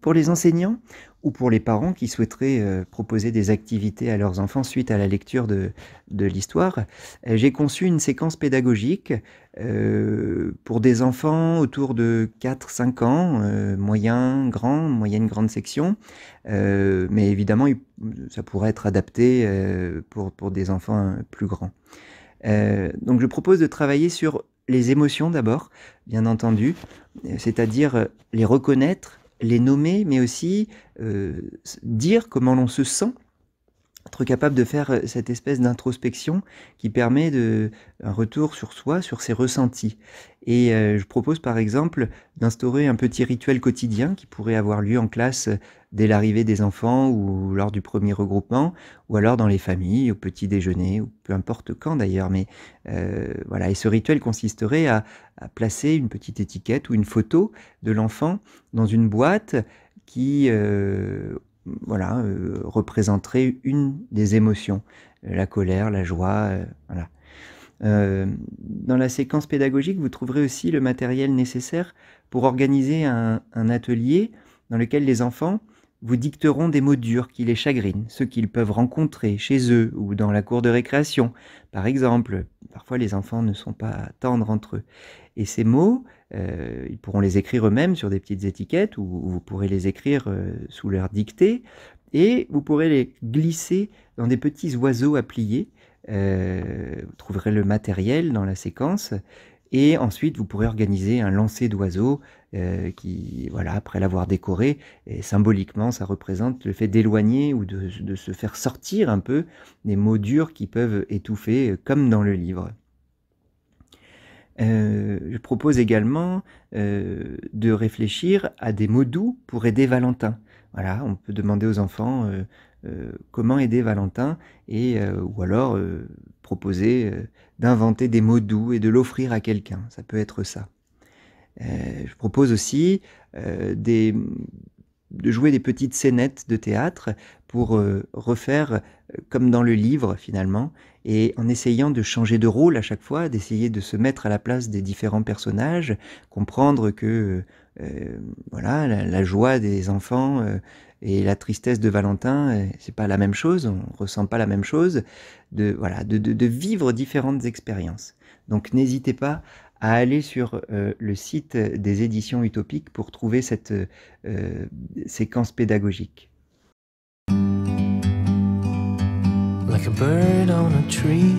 Pour les enseignants ou pour les parents qui souhaiteraient euh, proposer des activités à leurs enfants suite à la lecture de, de l'histoire, euh, j'ai conçu une séquence pédagogique euh, pour des enfants autour de 4-5 ans, moyen, grand, moyenne, grande section. mais évidemment, ça pourrait être adapté pour, pour des enfants plus grands. donc je propose de travailler sur les émotions d'abord, bien entendu, euh, c'est-à-dire euh, les reconnaître, les nommer, mais aussi euh, dire comment l'on se sent être capable de faire cette espèce d'introspection qui permet de, un retour sur soi, sur ses ressentis. Et je propose par exemple d'instaurer un petit rituel quotidien qui pourrait avoir lieu en classe dès l'arrivée des enfants ou lors du premier regroupement, ou alors dans les familles, au petit déjeuner, ou peu importe quand d'ailleurs. Mais euh, voilà, et ce rituel consisterait à, placer une petite étiquette ou une photo de l'enfant dans une boîte qui euh, voilà, euh, représenterait une des émotions, la colère, la joie, voilà. dans la séquence pédagogique, vous trouverez aussi le matériel nécessaire pour organiser un atelier dans lequel les enfants vous dicteront des mots durs qui les chagrinent, ceux qu'ils peuvent rencontrer chez eux ou dans la cour de récréation. Par exemple, parfois les enfants ne sont pas tendres entre eux. Et ces mots, euh, ils pourront les écrire eux-mêmes sur des petites étiquettes ou vous pourrez les écrire euh, sous leur dictée et vous pourrez les glisser dans des petits oiseaux à plier. Euh, vous trouverez le matériel dans la séquence et ensuite, vous pourrez organiser un lancer d'oiseaux euh, qui, voilà, après l'avoir décoré, et symboliquement, ça représente le fait d'éloigner ou de, se faire sortir un peu des mots durs qui peuvent étouffer, euh, comme dans le livre. Euh, je propose également de réfléchir à des mots doux pour aider Valentin. Voilà, on peut demander aux enfants euh, comment aider Valentin et euh, ou alors euh, proposer d'inventer des mots doux et de l'offrir à quelqu'un. Ça peut être ça. je propose aussi de jouer des petites scénettes de théâtre pour refaire comme dans le livre finalement, et en essayant de changer de rôle à chaque fois, d'essayer de se mettre à la place des différents personnages, comprendre que voilà la, joie des enfants et la tristesse de Valentin, euh, c'est pas la même chose, on ressent pas la même chose, de, voilà, de, de, de vivre différentes expériences. Donc n'hésitez pas à aller sur euh, le site des éditions utopiques pour trouver cette euh, séquence pédagogique. tree.